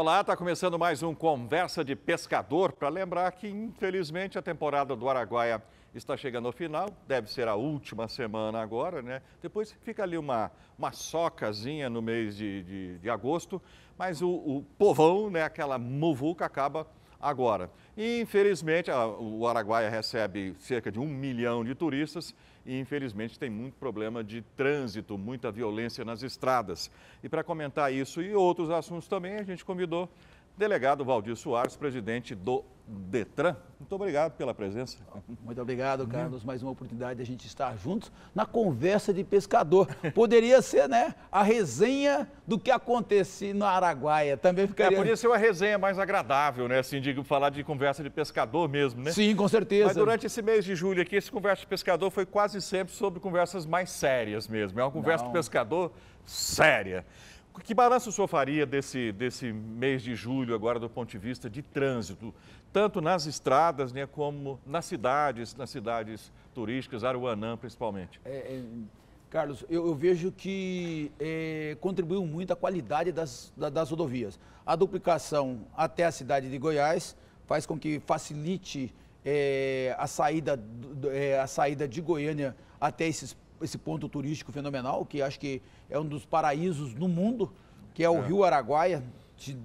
Olá, está começando mais um Conversa de Pescador. Para lembrar que, infelizmente, a temporada do Araguaia está chegando ao final, deve ser a última semana agora, né? Depois fica ali uma, uma socazinha no mês de, de, de agosto, mas o, o povão, né, aquela muvuca, acaba agora. E, infelizmente, a, o Araguaia recebe cerca de um milhão de turistas e infelizmente tem muito problema de trânsito, muita violência nas estradas. E para comentar isso e outros assuntos também, a gente convidou Delegado Valdir Soares, presidente do Detran. Muito obrigado pela presença. Muito obrigado, Carlos. Mais uma oportunidade de a gente estar juntos na conversa de pescador. Poderia ser, né, a resenha do que acontece no Araguaia. Também é, ficaria... É, poderia ser uma resenha mais agradável, né, assim, de falar de conversa de pescador mesmo, né? Sim, com certeza. Mas durante esse mês de julho aqui, esse conversa de pescador foi quase sempre sobre conversas mais sérias mesmo. É uma conversa Não. de pescador séria que balanço o senhor faria desse, desse mês de julho, agora do ponto de vista de trânsito, tanto nas estradas né, como nas cidades, nas cidades turísticas, Aruanã principalmente? É, é, Carlos, eu, eu, vejo que é, contribuiu muito a qualidade das, da, das rodovias. A duplicação até a cidade de Goiás faz com que facilite é, a, saída, é, a saída de Goiânia até esses esse ponto turístico fenomenal, que acho que é um dos paraísos no mundo, que é o é. Rio Araguaia, de,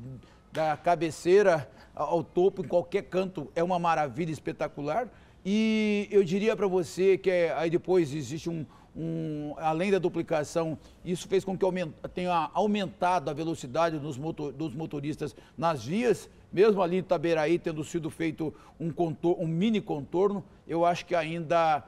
da cabeceira ao topo, em qualquer canto, é uma maravilha espetacular. E eu diria para você que é, aí depois existe um, um, além da duplicação, isso fez com que aument, tenha aumentado a velocidade dos, motor, dos, motoristas nas vias, mesmo ali em Itaberaí tendo sido feito um, contor, um mini contorno, eu acho que ainda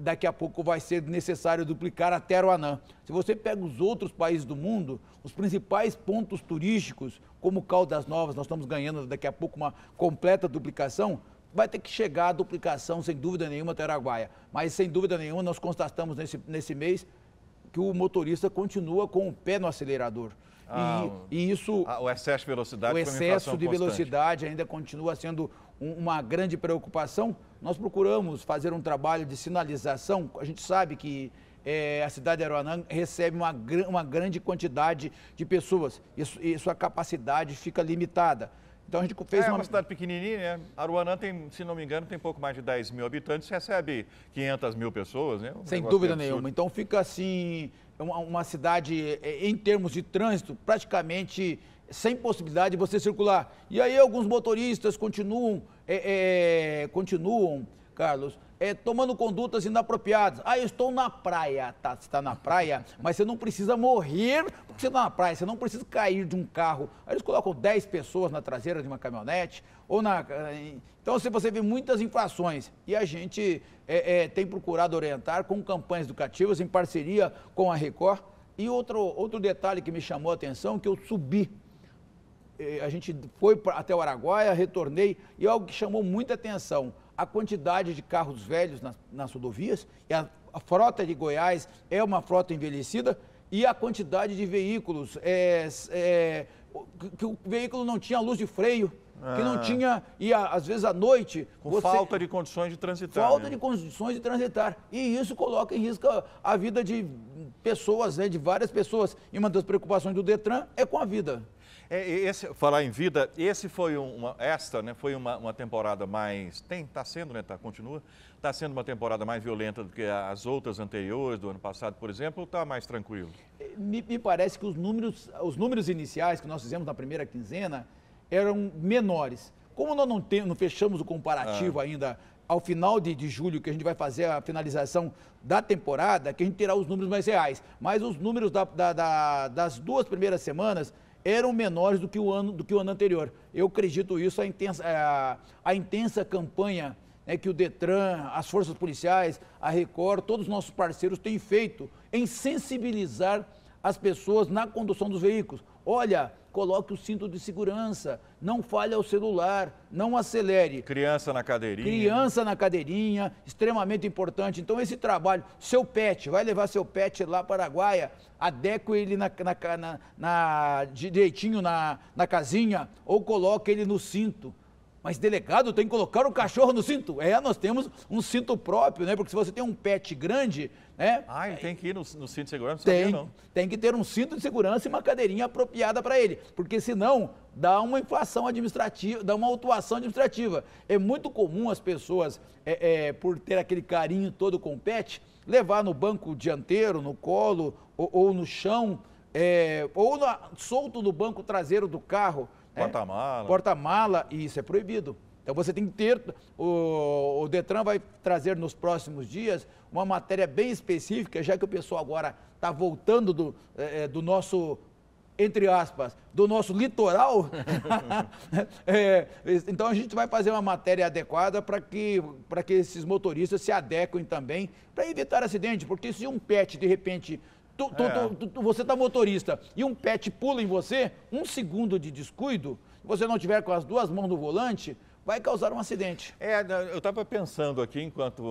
daqui a pouco vai ser necessário duplicar até Aruanã. Se você pega os outros países do mundo, os principais pontos turísticos, como Caldas Novas, nós estamos ganhando daqui a pouco uma completa duplicação, vai ter que chegar a duplicação, sem dúvida nenhuma, até Araguaia. Mas, sem dúvida nenhuma, nós constatamos nesse, nesse mês que o motorista continua com o pé no acelerador. Ah, e, e, isso. o excesso de velocidade. O excesso de constante. velocidade ainda continua sendo uma grande preocupação, nós procuramos fazer um trabalho de sinalização. A gente sabe que é, a cidade de Aruanã recebe uma, uma grande quantidade de pessoas e sua capacidade fica limitada. Então a gente fez é, uma... uma cidade pequenininha, né? Aruanã tem, se não me engano, tem pouco mais de 10 mil habitantes, recebe 500 mil pessoas, né? Um Sem dúvida nenhuma. Então fica assim, uma, uma cidade é, em termos de trânsito praticamente sem possibilidade de você circular. E aí alguns motoristas continuam é, é, continuam, Carlos, é, tomando condutas inapropriadas. Ah, eu estou na praia. Tá, você está na praia, mas você não precisa morrer porque você está na praia. Você não precisa cair de um carro. Aí eles colocam 10 pessoas na traseira de uma caminhonete. ou na Então você, você vê muitas infrações. E a gente é, é, tem procurado orientar com campanhas educativas em parceria com a Record. E outro, outro detalhe que me chamou a atenção, que eu subi eh, a gente foi até o Araguaia, retornei, e é algo que chamou muita atenção, a quantidade de carros velhos nas, nas rodovias, e a, a, frota de Goiás é uma frota envelhecida, e a quantidade de veículos, é, é, que, que o veículo não tinha luz de freio, que não ah. tinha, e às vezes à noite. Com você, falta de condições de transitar. Falta né? de condições de transitar. E isso coloca em risco a, a vida de pessoas, né, de várias pessoas. E uma das preocupações do Detran é com a vida. É, esse, falar em vida, esse foi uma, esta, né, foi uma, uma temporada mais, tem, está sendo, né, tá, continua, está sendo uma temporada mais violenta do que as outras anteriores, do ano passado, por exemplo, ou está mais tranquilo? É, me, me, parece que os números, os números iniciais que nós fizemos na primeira quinzena eram menores. Como nós não, tem, não fechamos o comparativo ah. ainda ao final de, de julho, que a gente vai fazer a finalização da temporada, que a gente terá os números mais reais. Mas os números da, da, da, das duas primeiras semanas eram menores do que o ano, do que o ano anterior. Eu acredito isso, a intensa, a, a intensa campanha né, que o Detran, as forças policiais, a Record, todos os nossos parceiros têm feito em sensibilizar as pessoas na condução dos veículos. Olha, coloque o cinto de segurança, não falhe ao celular, não acelere. Criança na cadeirinha. Criança na cadeirinha, extremamente importante. Então, esse trabalho, seu pet, vai levar seu pet lá para a Araguaia, adeque ele na, na, na, na direitinho na, na casinha ou coloque ele no cinto. Mas delegado, tem que colocar o cachorro no cinto. É, nós temos um cinto próprio, né? Porque se você tem um pet grande, né? Ah, ele tem que ir no, no cinto de segurança? tem, sabia, não. tem que ter um cinto de segurança e uma cadeirinha apropriada para ele, porque senão dá uma inflação administrativa, dá uma autuação administrativa. É muito comum as pessoas, é, é, por ter aquele carinho todo com o pet, levar no banco dianteiro, no colo ou, ou no chão, é, ou na, solto no banco traseiro do carro, é. Porta-mala. É, Porta-mala, e isso é proibido. Então você tem que ter. O, o, Detran vai trazer nos próximos dias uma matéria bem específica, já que o pessoal agora está voltando do, é, é, do nosso. Entre aspas, do nosso litoral. é, então a gente vai fazer uma matéria adequada para que, que esses motoristas se adequem também, para evitar acidente, porque se um pet de repente tu, tu, tu, você tá motorista e um pet pula em você, um segundo de descuido, se você não tiver com as duas mãos no volante, vai causar um acidente. É, eu estava pensando aqui enquanto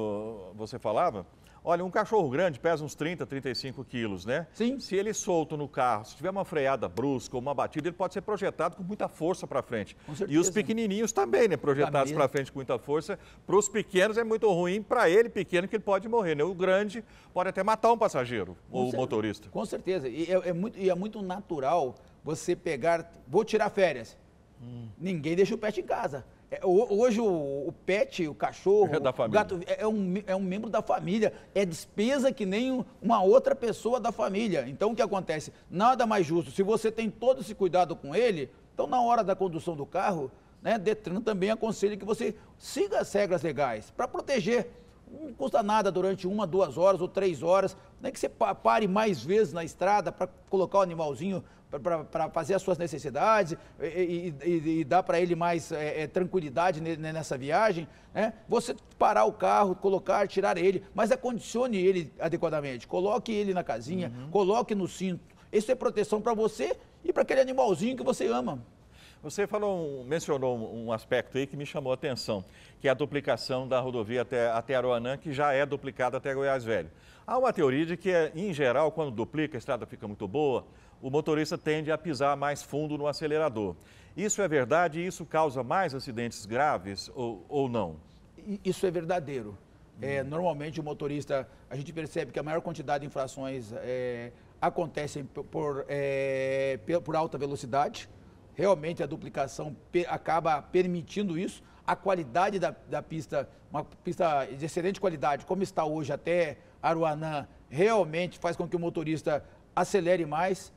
você falava Olha, um cachorro grande pesa uns 30, 35 quilos, né? Sim. Se ele é solto no carro, se tiver uma freada brusca ou uma batida, ele pode ser projetado com muita força para frente. Com certeza. E os pequenininhos também, né? Projetados para frente com muita força. Para os pequenos é muito ruim, para ele pequeno que ele pode morrer, né? O grande pode até matar um passageiro com ou o motorista. Com certeza. E é, é, muito, e é muito natural você pegar... Vou tirar férias. Hum. Ninguém deixa o pet em casa. É, hoje o, o, pet, o cachorro, é o gato é, é um, é um membro da família, é despesa que nem uma outra pessoa da família. Então o que acontece? Nada mais justo. Se você tem todo esse cuidado com ele, então na hora da condução do carro, né, Detran também aconselha que você siga as regras legais para proteger. Não custa nada durante uma, duas horas ou três horas, nem né, que você pare mais vezes na estrada para colocar o animalzinho para fazer as suas necessidades e, e, e dar para ele mais é, é, tranquilidade nessa viagem, né? você parar o carro, colocar, tirar ele, mas acondicione ele adequadamente, coloque ele na casinha, uhum. coloque no cinto. Isso é proteção para você e para aquele animalzinho que você ama. Você falou, mencionou um aspecto aí que me chamou a atenção, que é a duplicação da rodovia até, até que já é duplicada até Goiás Velho. Há uma teoria de que, em geral, quando duplica, a estrada fica muito boa, o motorista tende a pisar mais fundo no acelerador. Isso é verdade e isso causa mais acidentes graves ou, ou não? Isso é verdadeiro. É, normalmente o motorista, a gente percebe que a maior quantidade de infrações é, acontecem por, é, por alta velocidade. Realmente a duplicação acaba permitindo isso. A qualidade da, da pista, uma pista de excelente qualidade, como está hoje até Aruanã, realmente faz com que o motorista acelere mais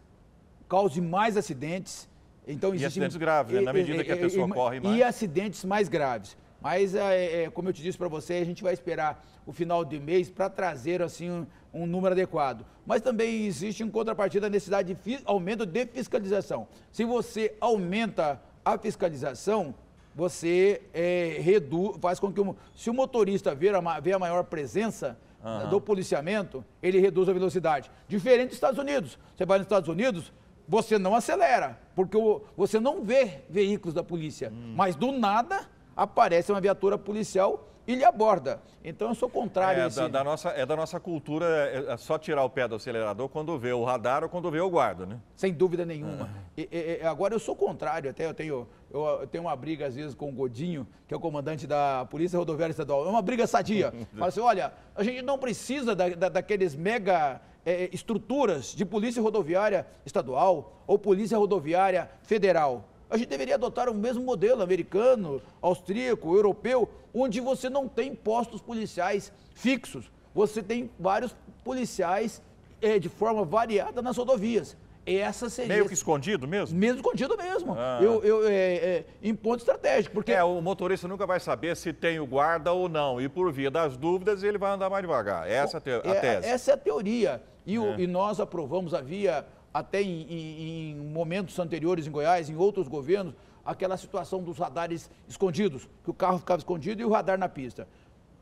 cause mais acidentes. Então, e existe... acidentes graves, né? na medida que a pessoa e, corre mais. E acidentes mais graves. Mas, é, é, como eu te disse para você, a gente vai esperar o final de mês para trazer assim um, um, número adequado. Mas também existe, em contrapartida, a necessidade de aumento de fiscalização. Se você aumenta a fiscalização, você é, redu, faz com que... O, se o motorista vê a, a maior presença, Uhum. do policiamento, ele reduz a velocidade. Diferente dos Estados Unidos. Você vai nos Estados Unidos, você não acelera, porque você não vê veículos da polícia. Hum. Mas do nada aparece uma viatura policial e lhe aborda. Então eu sou contrário é, a isso. da, da, nossa É da nossa cultura é, é, é só tirar o pé do acelerador quando vê o radar ou quando vê o guarda, né? Sem dúvida nenhuma. Ah. E, e, agora eu sou contrário, até eu tenho, eu tenho uma briga às vezes com o Godinho, que é o comandante da Polícia Rodoviária Estadual. É uma briga sadia. Fala assim, olha, a gente não precisa da, da, daqueles mega é, é, estruturas de polícia rodoviária estadual ou polícia rodoviária federal. A gente deveria adotar o mesmo modelo americano, austríaco, europeu, onde você não tem postos policiais fixos. Você tem vários policiais é, de forma variada nas rodovias. Essa seria. Meio que escondido mesmo? Mesmo escondido mesmo. Ah. Eu, eu é, é, em ponto estratégico. Porque... É, o motorista nunca vai saber se tem o guarda ou não. E por via das dúvidas, ele vai andar mais devagar. Essa é a, te... a é, tese. Essa é a teoria. E, o, é. e nós aprovamos, havia até em, em, em, momentos anteriores em Goiás, em outros governos, aquela situação dos radares escondidos, que o carro ficava escondido e o radar na pista.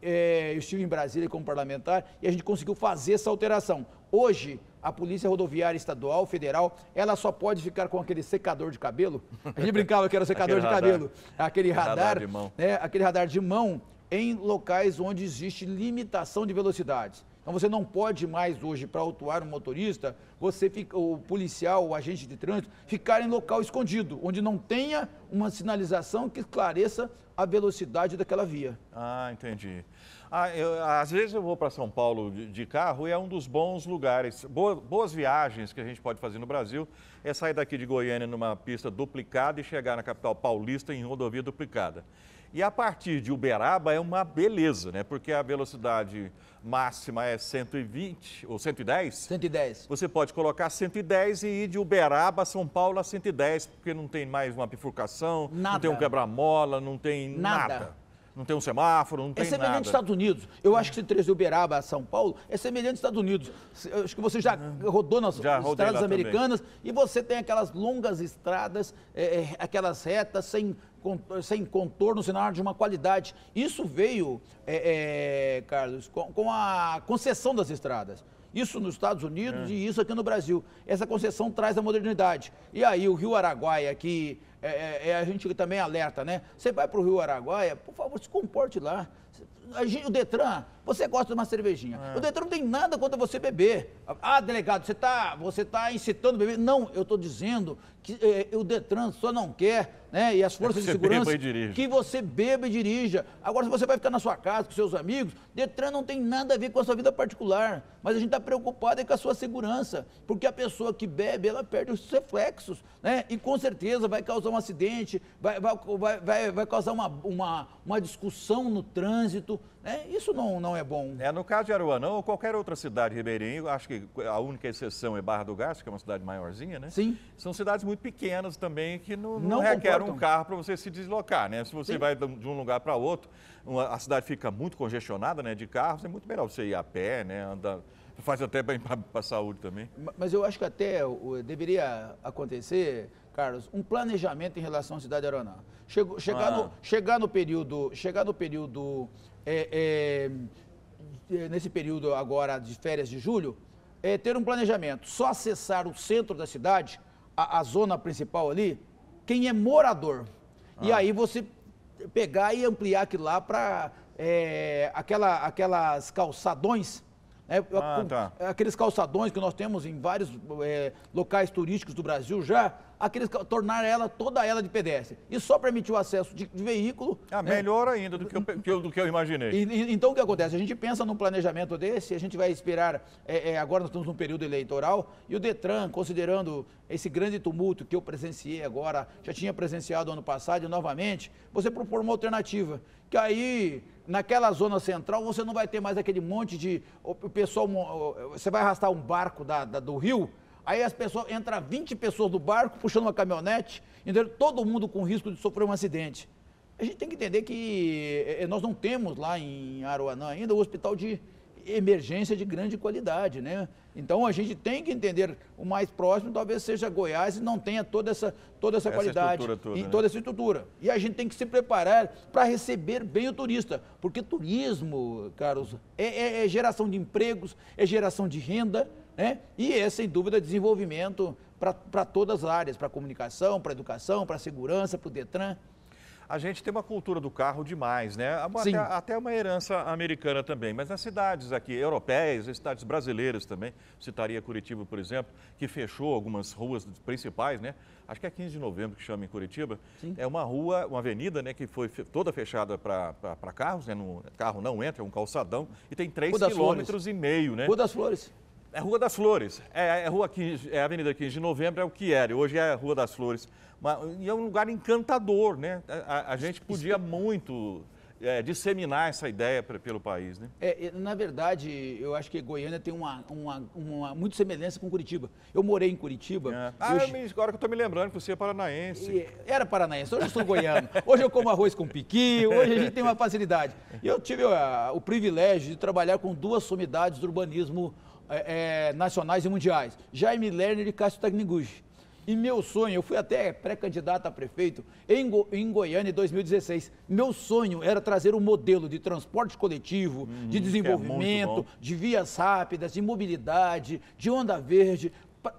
É, eu estive em Brasília como parlamentar e a gente conseguiu fazer essa alteração. Hoje, a Polícia Rodoviária Estadual, Federal, ela só pode ficar com aquele secador de cabelo. A gente brincava que era secador de radar. cabelo. Aquele radar, radar de mão. Né, aquele radar de mão em locais onde existe limitação de velocidades. Então você não pode mais hoje, para autuar um motorista, você fica, o policial, o agente de trânsito, ficar em local escondido, onde não tenha uma sinalização que esclareça a velocidade daquela via. Ah, entendi. Ah, eu, às vezes eu vou para São Paulo de, de, carro e é um dos bons lugares, boas viagens que a gente pode fazer no Brasil é sair daqui de Goiânia numa pista duplicada e chegar na capital paulista em rodovia duplicada. E a partir de Uberaba é uma beleza, né? Porque a velocidade máxima é 120 ou 110? 110. Você pode colocar 110 e ir de Uberaba a São Paulo a 110, porque não tem mais uma bifurcação, nada. não tem um quebra-mola, não tem nada. nada. Não tem um semáforo, não é tem nada. É semelhante aos Estados Unidos. Eu acho que se três de Uberaba a São Paulo é semelhante aos Estados Unidos. Eu acho que você já rodou nas já estradas americanas também. e você tem aquelas longas estradas, é, é aquelas retas sem sem contorno, sinal de uma qualidade. Isso veio, é, é, Carlos, com, com, a concessão das estradas. Isso nos Estados Unidos é. e isso aqui no Brasil. Essa concessão traz a modernidade. E aí o Rio Araguaia, que é, é, é, a gente também alerta, né? Você vai para o Rio Araguaia, por favor, se comporte lá. A gente, o Detran você gosta de uma cervejinha. É. O Detran não tem nada contra você beber. Ah, delegado, você está você tá incitando beber. Não, eu estou dizendo que eh, eh, o Detran só não quer, né? E as é forças é de segurança que você beba e dirija. Agora, se você vai ficar na sua casa com seus amigos, Detran não tem nada a ver com a sua vida particular. Mas a gente está preocupado é com a sua segurança. Porque a pessoa que bebe, ela perde os reflexos, né? E com certeza vai causar um acidente, vai, vai, vai, vai causar uma, uma, uma discussão no trânsito. Né? Isso não, não é bom. É, no caso de Aruanã ou qualquer outra cidade ribeirinha, acho que a única exceção é Barra do Gás, que é uma cidade maiorzinha, né? Sim. São cidades muito pequenas também que não, não, não requerem um carro para você se deslocar, né? Se você Sim. vai de um lugar para outro, uma, a cidade fica muito congestionada né, de carros, é muito melhor você ir a pé, né? Andar, faz até bem para a saúde também. Mas eu acho que até deveria acontecer Carlos, um planejamento em relação à cidade de Araná. chegar, ah. no, chegar no período, chegar no período é, é, é, nesse período agora de férias de julho, é ter um planejamento. Só acessar o centro da cidade, a, a zona principal ali, quem é morador. Ah. E aí você pegar e ampliar aquilo lá para é, aquela, aquelas calçadões. Né? Ah, tá. Aqueles calçadões que nós temos em vários é, locais turísticos do Brasil já, aqueles, tornar ela, toda ela de pedestre. E só permitiu o acesso de, de veículo. Ah, né? melhor ainda do que eu, do que eu imaginei. E, e, então o que acontece? A gente pensa num planejamento desse, a gente vai esperar. É, é, agora nós estamos num período eleitoral e o Detran, considerando esse grande tumulto que eu presenciei agora, já tinha presenciado ano passado e novamente, você propor uma alternativa. Que aí naquela zona central você não vai ter mais aquele monte de. O pessoal. Você vai arrastar um barco da, da do rio Aí as pessoas, entra 20 pessoas do barco puxando uma caminhonete, entendeu? todo mundo com risco de sofrer um acidente. A gente tem que entender que eh, eh, nós não temos lá em Aruanã ainda o hospital de emergência de grande qualidade, né? Então a gente tem que entender o mais próximo talvez seja Goiás e não tenha toda essa toda essa, essa qualidade toda, e né? toda né? essa estrutura. E a gente tem que se preparar para receber bem o turista, porque turismo, Carlos, é, é, é geração de empregos, é geração de renda. Né? E é, sem dúvida, desenvolvimento para todas as áreas, para comunicação, para educação, para segurança, para o Detran. A gente tem uma cultura do carro demais, né? Até, até, uma herança americana também, mas nas cidades aqui, europeias, nas cidades brasileiras também, citaria Curitiba, por exemplo, que fechou algumas ruas principais, né? Acho que é 15 de novembro que chama em Curitiba. Sim. É uma rua, uma avenida, né, que foi toda fechada para carros, né? No, carro não entra, é um calçadão, e tem 3,5 quilômetros e meio, né? Rua das Flores. É Rua das Flores. É, é rua 15, é Avenida 15 de Novembro, é o que era. Hoje é Rua das Flores. Mas, e é um lugar encantador, né? A, a gente podia muito é, disseminar essa ideia pra, pelo país, né? É, na verdade, eu acho que Goiânia tem uma, uma, uma muito semelhança com Curitiba. Eu morei em Curitiba. É. Ah, eu, agora que eu tô me lembrando que você é paranaense. Era paranaense, hoje eu sou goiano. hoje eu como arroz com piqui, hoje a gente tem uma facilidade. E eu tive ah, o privilégio de trabalhar com duas sumidades do urbanismo é, é, nacionais e mundiais, Jaime Lerner e Cássio Tagniguchi. E meu sonho, eu fui até pré-candidato a prefeito em, Go, em Goiânia em 2016. Meu sonho era trazer um modelo de transporte coletivo, de hum, é desenvolvimento, é de vias rápidas, de mobilidade, de onda verde,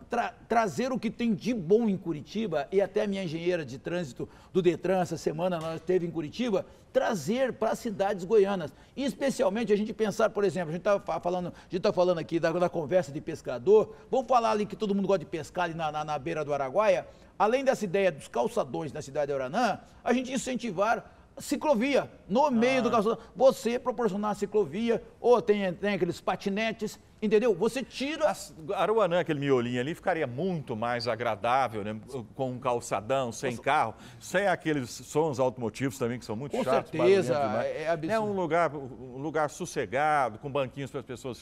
Tra trazer o que tem de bom em Curitiba, e até a minha engenheira de trânsito do Detran, essa semana nós esteve em Curitiba, trazer para as cidades goianas. E especialmente a gente pensar, por exemplo, a gente está falando, a gente tá falando aqui da, da, conversa de pescador, vamos falar ali que todo mundo gosta de pescar ali na, na, na beira do Araguaia, além dessa ideia dos calçadões na cidade de Oranã, a gente incentivar ciclovia no ah. meio ah. do calçadão. Você proporcionar ciclovia, ou tem, tem aqueles patinetes, entendeu? Você tira. A Aruanã, aquele miolinho ali, ficaria muito mais agradável, né? Com um calçadão, sem Nossa. carro, sem aqueles sons automotivos também que são muito com chatos. Com certeza, é absurdo. É um lugar, um lugar sossegado, com banquinhos para as pessoas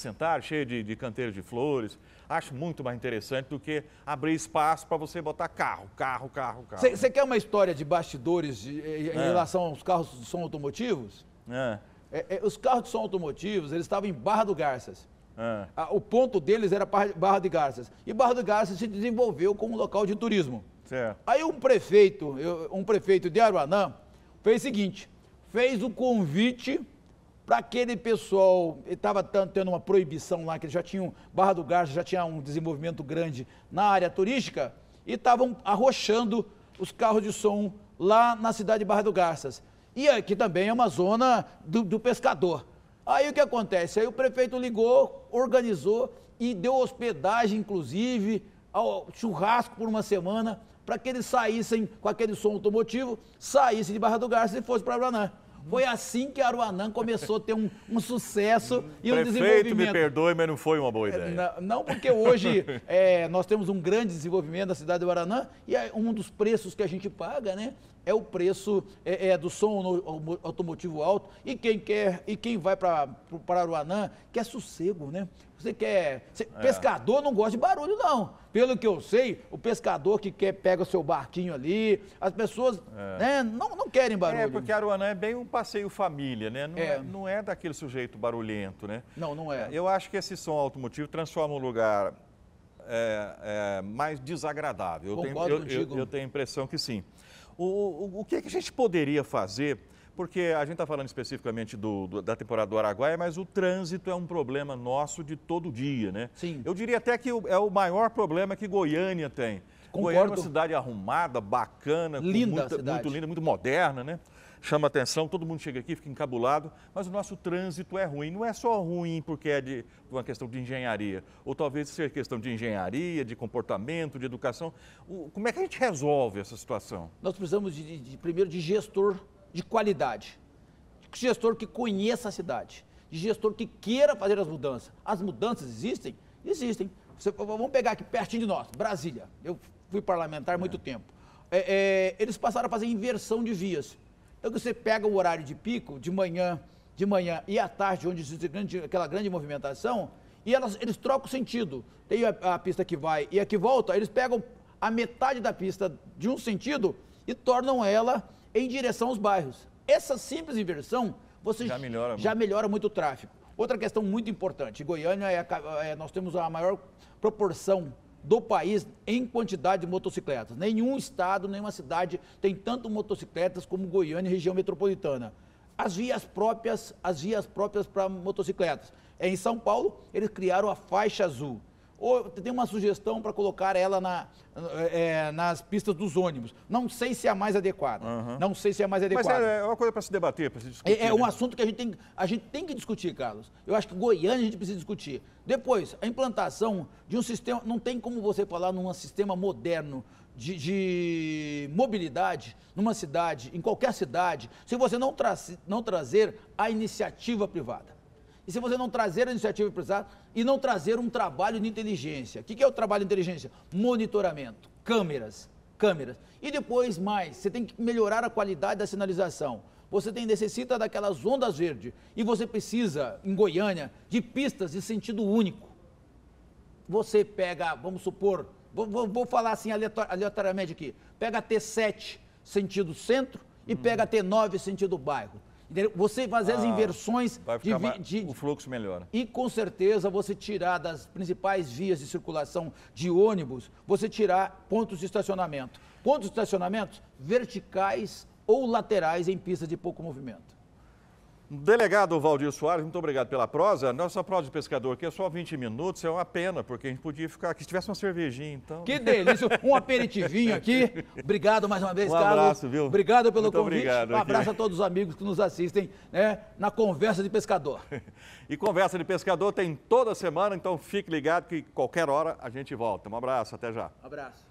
sentar, cheio de, de canteiros de flores. Acho muito mais interessante do que abrir espaço para você botar carro, carro, carro, carro. Você quer uma história de bastidores de, eh, em é. relação aos carros de som automotivos? É. é. É, os carros de som automotivos, eles estavam em Barra do Garças. É. o ponto deles era Barra de Garças. E Barra do Garças se desenvolveu como local de turismo. Certo. Aí um prefeito, um prefeito de Aruanã, fez o seguinte: fez o convite para aquele pessoal, estava tendo uma proibição lá, que eles já tinham, Barra do Garça já tinha um desenvolvimento grande na área turística, e estavam arrochando os carros de som lá na cidade de Barra do Garças. E aqui também é uma zona do, do pescador. Aí o que acontece? Aí o prefeito ligou, organizou e deu hospedagem, inclusive, ao churrasco por uma semana, para que eles saíssem com aquele som automotivo, saíssem de Barra do Garças e fossem para Branã. Foi assim que Aruanã começou a ter um, um sucesso e Prefeito, um desenvolvimento. me perdoe, mas não foi uma boa é, ideia. Não, não porque hoje é, nós temos um grande desenvolvimento da cidade de Aruanã e é um dos preços que a gente paga, né? É o preço é, é, do som no, automotivo alto e quem quer e quem vai para Aruanã quer sossego, né? Você quer. Você... É. Pescador não gosta de barulho, não. Pelo que eu sei, o pescador que quer pega o seu barquinho ali, as pessoas é. né, não, não querem é, barulho. É, porque Aruanã é bem um passeio família, né? Não é. é. não é daquele sujeito barulhento, né? Não, não é. Eu acho que esse som automotivo transforma um lugar é, é, mais desagradável. Concordo eu tenho, eu, eu, eu, tenho a impressão que sim. O, o, o que, que a gente poderia fazer porque a gente está falando especificamente do, do, da temporada do Araguaia, mas o trânsito é um problema nosso de todo dia, né? Sim. Eu diria até que é o maior problema que Goiânia tem. Concordo. Goiânia é uma cidade arrumada, bacana, linda muita, muito linda, muito moderna, né? Chama atenção, todo mundo chega aqui, fica encabulado, mas o nosso trânsito é ruim. Não é só ruim porque é de uma questão de engenharia, ou talvez seja questão de engenharia, de comportamento, de educação. O, como é que a gente resolve essa situação? Nós precisamos, de, de, de primeiro, de gestor de qualidade, de gestor que conheça a cidade, de gestor que queira fazer as mudanças. As mudanças existem? Existem. Você, vamos pegar aqui pertinho de nós, Brasília. Eu fui parlamentar há muito é. tempo. É, é, eles passaram a fazer inversão de vias. Então você pega o horário de pico, de manhã, de manhã e à tarde, onde existe grande, aquela grande movimentação, e elas, eles trocam o sentido. Tem a, a, pista que vai e a que volta, eles pegam a metade da pista de um sentido e tornam ela em direção aos bairros. Essa simples inversão você já melhora, já muito. melhora muito o tráfego. Outra questão muito importante, Goiânia é, é, nós temos a maior proporção do país em quantidade de motocicletas. Nenhum estado, nenhuma cidade tem tanto motocicletas como Goiânia e região metropolitana. As vias próprias, as vias próprias para motocicletas. É, em São Paulo, eles criaram a faixa azul. Ou tem uma sugestão para colocar ela na, é, é, nas pistas dos ônibus. Não sei se é a mais adequada. Uhum. Não sei se é a mais adequada. Mas é, é uma coisa para se debater, para se discutir. É, é um né? assunto que a gente, tem, a gente tem que discutir, Carlos. Eu acho que Goiânia a gente precisa discutir. Depois, a implantação de um sistema. Não tem como você falar num sistema moderno de, de, mobilidade numa cidade, em qualquer cidade, se você não, tra não trazer a iniciativa privada. E se você não trazer a iniciativa precisar e não trazer um trabalho de inteligência. O que é o trabalho de inteligência? Monitoramento, câmeras, câmeras. E depois mais, você tem que melhorar a qualidade da sinalização. Você tem, necessita daquelas ondas verdes e você precisa, em Goiânia, de pistas de sentido único. Você pega, vamos supor, vou, vou, vou falar assim aleatoriamente aqui, pega T7 sentido centro e hum. pega T9 sentido bairro você fazer as ah, inversões. Vai ficar de, mais, de, o fluxo melhora. E com certeza você tirar das principais vias de circulação de ônibus, você tirar pontos de estacionamento. Pontos de estacionamento verticais ou laterais em pistas de pouco movimento. Delegado Valdir Soares, muito obrigado pela prosa. Nossa prosa de pescador aqui é só 20 minutos, é uma pena, porque a gente podia ficar aqui se tivesse uma cervejinha, então. Que delícia, um aperitivinho aqui. Obrigado mais uma vez, um Carlos. Um abraço, viu? Obrigado pelo muito convite. Obrigado, um abraço aqui. a todos os amigos que nos assistem né, na Conversa de Pescador. E Conversa de Pescador tem toda semana, então fique ligado que qualquer hora a gente volta. Um abraço, até já. Um abraço.